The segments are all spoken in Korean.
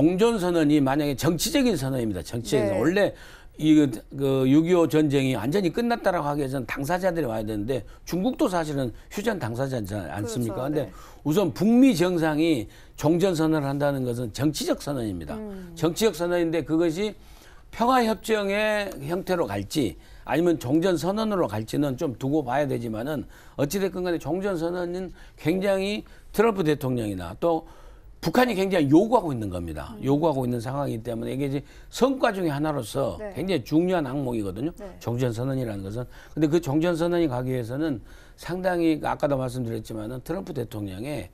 종전 선언이 만약에 정치적인 선언입니다. 정치적인 네. 원래 이그6.25 전쟁이 완전히 끝났다라고 하기 위해서는 당사자들이 와야 되는데 중국도 사실은 휴전 당사자지 않습니까? 그렇죠, 근데 네. 우선 북미 정상이 종전 선언을 한다는 것은 정치적 선언입니다. 음. 정치적 선언인데 그것이 평화 협정의 형태로 갈지 아니면 종전 선언으로 갈지는 좀 두고 봐야 되지만은 어찌 됐건 간에 종전 선언은 굉장히 트럼프 대통령이나 또 북한이 굉장히 요구하고 있는 겁니다. 음. 요구하고 있는 상황이기 때문에 이게 이제 성과 중의 하나로서 네. 굉장히 중요한 항목이거든요. 네. 종전 선언이라는 것은. 근데 그 종전 선언이 가기 위해서는 상당히 아까도 말씀드렸지만은 트럼프 대통령의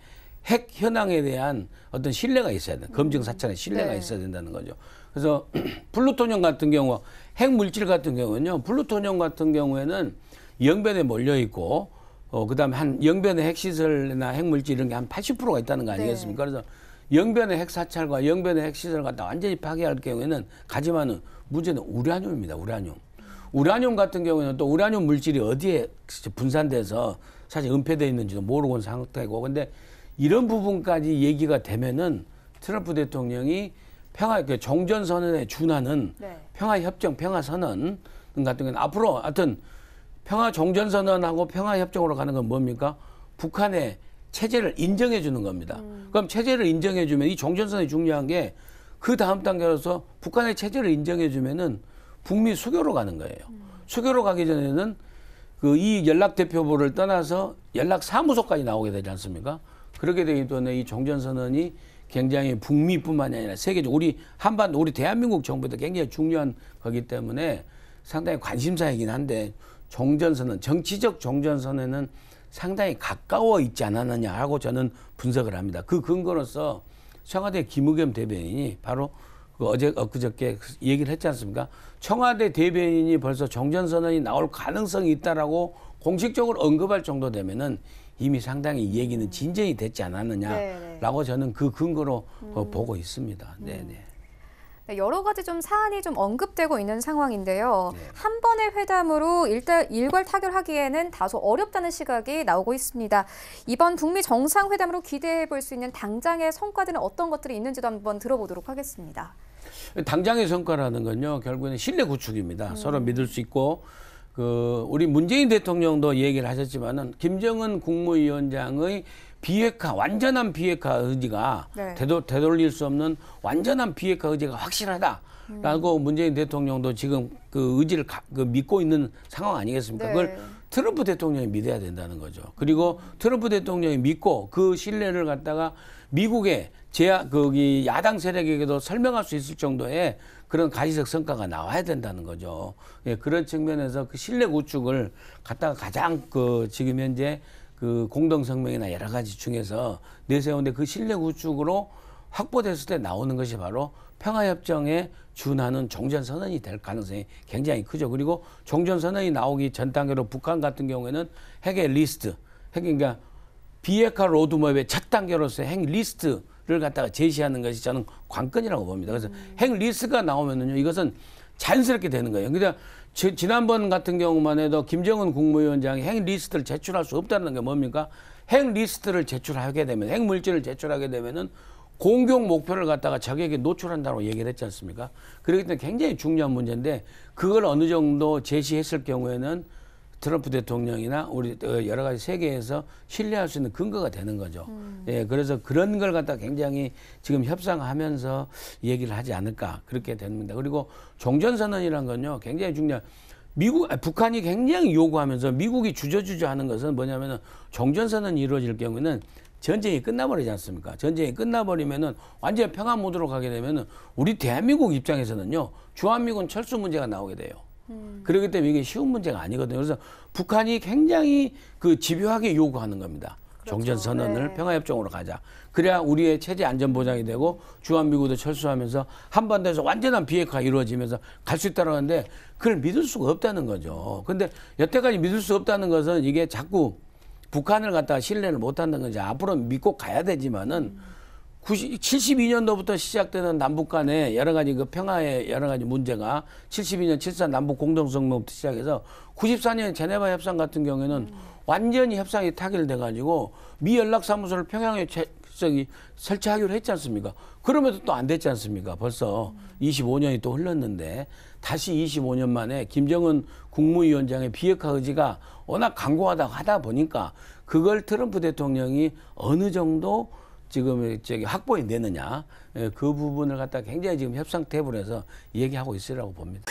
핵 현황에 대한 어떤 신뢰가 있어야 된다. 검증 사찰에 신뢰가 네. 있어야 된다는 거죠. 그래서 플루토늄 같은 경우, 핵 물질 같은 경우는요. 플루토늄 같은 경우에는 영변에 몰려 있고 어, 그다음에 한 영변의 핵시설이나 핵물질 이런 게 한 80%가 있다는 거 아니겠습니까? 네. 그래서 영변의 핵사찰과 영변의 핵시설 갖다 완전히 파괴할 경우에는 가지만은 문제는 우라늄입니다. 우라늄. 우라늄 같은 경우에는 또 우라늄 물질이 어디에 분산돼서 사실 은폐돼 있는지도 모르고 있는 상태고 근데 이런 부분까지 얘기가 되면은 트럼프 대통령이 평화 그 종전선언에 준하는 네. 평화협정 평화선언 같은 경우는 앞으로 하여튼 평화 종전선언하고 평화협정으로 가는 건 뭡니까? 북한의 체제를 인정해 주는 겁니다. 음. 그럼 체제를 인정해 주면 이 종전선이 언 중요한 게 그 다음 단계로서 북한의 체제를 인정해 주면은 북미 수교로 가는 거예요. 음. 수교로 가기 전에는 그이 연락대표부를 떠나서 연락사무소까지 나오게 되지 않습니까? 그렇게 되기 때문에 이 종전선언이 굉장히 북미뿐만이 아니라 세계적 우리 한반도 우리 대한민국 정부도 굉장히 중요한 거기 때문에 상당히 관심사이긴 한데 종전선은 정치적 종전선에는 상당히 가까워 있지 않았느냐라고 저는 분석을 합니다. 그 근거로서 청와대 김우겸 대변인이 바로 그 어제 엊그저께 그 얘기를 했지 않습니까? 청와대 대변인이 벌써 종전선언이 나올 가능성이 있다라고 공식적으로 언급할 정도 되면은 이미 상당히 이 얘기는 진전이 됐지 않았느냐라고 네, 네. 저는 그 근거로 그 음. 보고 있습니다. 네네. 네. 네, 여러 가지 좀 사안이 좀 언급되고 있는 상황인데요. 네. 한 번의 회담으로 일단 일괄 타결하기에는 다소 어렵다는 시각이 나오고 있습니다. 이번 북미 정상회담으로 기대해 볼 수 있는 당장의 성과들은 어떤 것들이 있는지도 한번 들어보도록 하겠습니다. 당장의 성과라는 건요. 결국에는 신뢰 구축입니다. 음. 서로 믿을 수 있고 그 우리 문재인 대통령도 얘기를 하셨지만은 김정은 국무위원장의 비핵화 완전한 비핵화 의지가 네. 되돌, 되돌릴 수 없는 완전한 비핵화 의지가 확실하다라고 음. 문재인 대통령도 지금 그 의지를 가, 그 믿고 있는 상황 아니겠습니까? 네. 그걸 트럼프 대통령이 믿어야 된다는 거죠. 그리고 트럼프 대통령이 믿고 그 신뢰를 갖다가 미국의 제야 거기 야당 세력에게도 설명할 수 있을 정도의 그런 가시적 성과가 나와야 된다는 거죠. 예, 그런 측면에서 그 신뢰 구축을 갖다가 가장 그 지금 현재 그 공동성명이나 여러 가지 중에서 내세우는데 그 실내 구축으로 확보됐을 때 나오는 것이 바로 평화협정에 준하는 종전선언이 될 가능성이 굉장히 크죠. 그리고 종전선언이 나오기 전 단계로 북한 같은 경우에는 핵의 리스트, 핵, 그러니까 비핵화 로드맵의 첫 단계로서 핵 리스트를 갖다가 제시하는 것이 저는 관건이라고 봅니다. 그래서 음. 핵 리스트가 나오면은요, 이것은 자연스럽게 되는 거예요. 그러니까 지, 난번 같은 경우만 해도 김정은 국무위원장이 행 리스트를 제출할 수 없다는 게 뭡니까? 핵 리스트를 제출하게 되면 핵 물질을 제출하게 되면은 공격 목표를 갖다가 적에게 노출한다고 얘기를 했지 않습니까? 그렇기 때문에 굉장히 중요한 문제인데 그걸 어느 정도 제시했을 경우에는 트럼프 대통령이나 우리 어, 여러 가지 세계에서 신뢰할 수 있는 근거가 되는 거죠. 음. 예, 그래서 그런 걸 갖다 굉장히 지금 협상하면서 얘기를 하지 않을까 그렇게 됩니다. 그리고 종전선언이란 건요 굉장히 중요한. 미국 아니, 북한이 굉장히 요구하면서 미국이 주저주저하는 것은 뭐냐면은 종전선언이 이루어질 경우는 에 전쟁이 끝나버리지 않습니까? 전쟁이 끝나버리면은 완전 평화 모드로 가게 되면은 우리 대한민국 입장에서는요 주한미군 철수 문제가 나오게 돼요. 음. 그렇기 때문에 이게 쉬운 문제가 아니거든요. 그래서 북한이 굉장히 그 집요하게 요구하는 겁니다. 그렇죠. 종전선언을 네. 평화협정으로 가자. 그래야 우리의 체제 안전보장이 되고 주한미군도 철수하면서 한반도에서 완전한 비핵화 이루어지면서 갈 수 있다고 하는데 그걸 믿을 수가 없다는 거죠. 근데 여태까지 믿을 수 없다는 것은 이게 자꾸 북한을 갖다가 신뢰를 못한다는 거죠 앞으로 믿고 가야 되지만은 음. 90, 72년도부터 시작되는 남북 간의 여러 가지 그 평화의 여러 가지 문제가 72년 74 남북 공동성명부터 시작해서 94년 제네바 협상 같은 경우에는 음. 완전히 협상이 타결돼 가지고 미 연락사무소를 평양에 제, 저기 설치하기로 했지 않습니까? 그럼에도 또 안 됐지 않습니까? 벌써 음. 25년이 또 흘렀는데 다시 25년 만에 김정은 국무위원장의 비핵화 의지가 워낙 강고하다 고 하다 보니까 그걸 트럼프 대통령이 어느 정도 지금 저기 확보이 되느냐 예, 그 부분을 갖다 굉장히 지금 협상 테이블에서 얘기하고 있으라고 봅니다.